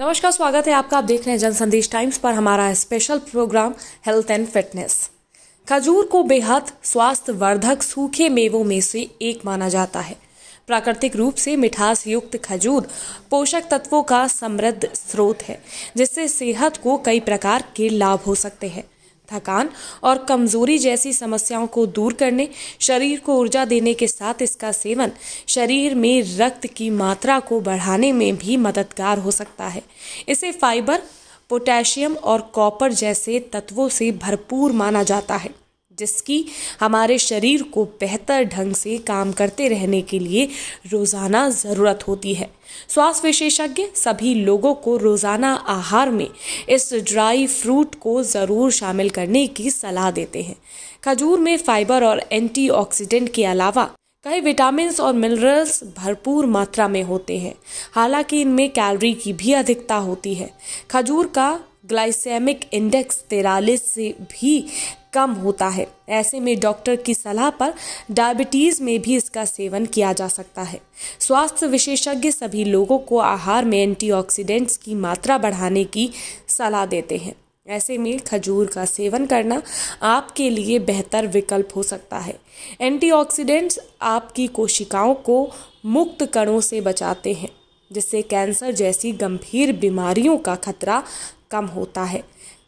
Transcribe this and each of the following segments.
नमस्कार स्वागत है आपका आप देख रहे हैं जन संदेश टाइम्स पर हमारा special programme health and fitness खजूर को बेहद स्वास्थ्यवर्धक सूखे मेवों में से एक माना जाता है प्राकृतिक रूप से मिठास युक्त खजूर पोषक तत्वों का समृद्ध स्रोत है जिससे सेहत को कई प्रकार के लाभ हो सकते हैं थकान और कमजोरी जैसी समस्याओं को दूर करने शरीर को ऊर्जा देने के साथ इसका सेवन शरीर में रक्त की मात्रा को बढ़ाने में भी मददगार हो सकता है इसे फाइबर पोटेशियम और कॉपर जैसे तत्वों से भरपूर माना जाता है जिसकी हमारे शरीर को बेहतर ढंग से काम करते रहने के लिए रोज़ाना ज़रूरत होती है स्वास्थ्य विशेषज्ञ सभी लोगों को रोज़ाना आहार में इस ड्राई फ्रूट को ज़रूर शामिल करने की सलाह देते हैं खजूर में फाइबर और एंटीऑक्सीडेंट के अलावा कई विटामिन और मिनरल्स भरपूर मात्रा में होते हैं हालांकि इनमें कैलोरी की भी अधिकता होती है खजूर का ग्लाइसेमिक इंडेक्स तिरालीस से भी कम होता है ऐसे में डॉक्टर की सलाह पर डायबिटीज़ में भी इसका सेवन किया जा सकता है स्वास्थ्य विशेषज्ञ सभी लोगों को आहार में एंटीऑक्सीडेंट्स की मात्रा बढ़ाने की सलाह देते हैं ऐसे में खजूर का सेवन करना आपके लिए बेहतर विकल्प हो सकता है एंटीऑक्सीडेंट्स आपकी कोशिकाओं को मुक्त कणों से बचाते हैं जिससे कैंसर जैसी गंभीर बीमारियों का खतरा कम होता है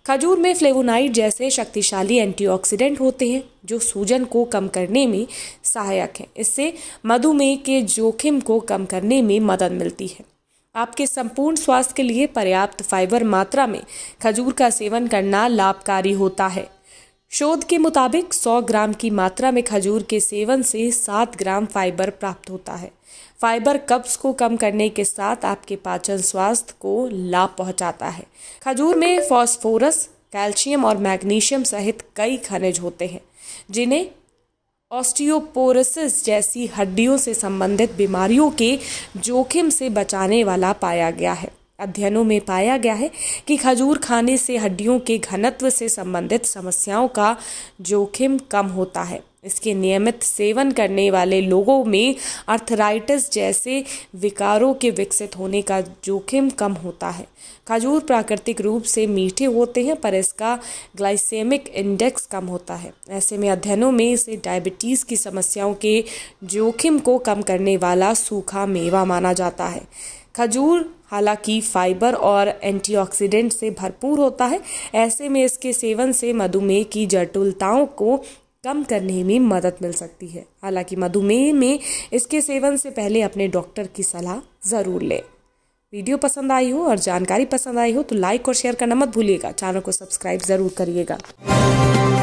खजूर में फ्लेवोनाइड जैसे शक्तिशाली एंटीऑक्सीडेंट होते हैं जो सूजन को कम करने में सहायक हैं इससे मधुमेह के जोखिम को कम करने में मदद मिलती है आपके संपूर्ण स्वास्थ्य के लिए पर्याप्त फाइबर मात्रा में खजूर का सेवन करना लाभकारी होता है शोध के मुताबिक 100 ग्राम की मात्रा में खजूर के सेवन से 7 ग्राम फाइबर प्राप्त होता है फाइबर कब्ज को कम करने के साथ आपके पाचन स्वास्थ्य को लाभ पहुंचाता है खजूर में फॉस्फोरस कैल्शियम और मैग्नीशियम सहित कई खनिज होते हैं जिन्हें ऑस्टियोपोरोसिस जैसी हड्डियों से संबंधित बीमारियों के जोखिम से बचाने वाला पाया गया है अध्ययनों में पाया गया है कि खजूर खाने से हड्डियों के घनत्व से संबंधित समस्याओं का जोखिम कम होता है इसके नियमित सेवन करने वाले लोगों में अर्थराइटिस जैसे विकारों के विकसित होने का जोखिम कम होता है खजूर प्राकृतिक रूप से मीठे होते हैं पर इसका ग्लाइसेमिक इंडेक्स कम होता है ऐसे में अध्ययनों में इसे डायबिटीज़ की समस्याओं के जोखिम को कम करने वाला सूखा मेवा माना जाता है खजूर हालांकि फाइबर और एंटीऑक्सीडेंट से भरपूर होता है ऐसे में इसके सेवन से मधुमेह की जटिलताओं को कम करने में मदद मिल सकती है हालांकि मधुमेह में इसके सेवन से पहले अपने डॉक्टर की सलाह ज़रूर लें वीडियो पसंद आई हो और जानकारी पसंद आई हो तो लाइक और शेयर करना मत भूलिएगा चैनल को सब्सक्राइब ज़रूर करिएगा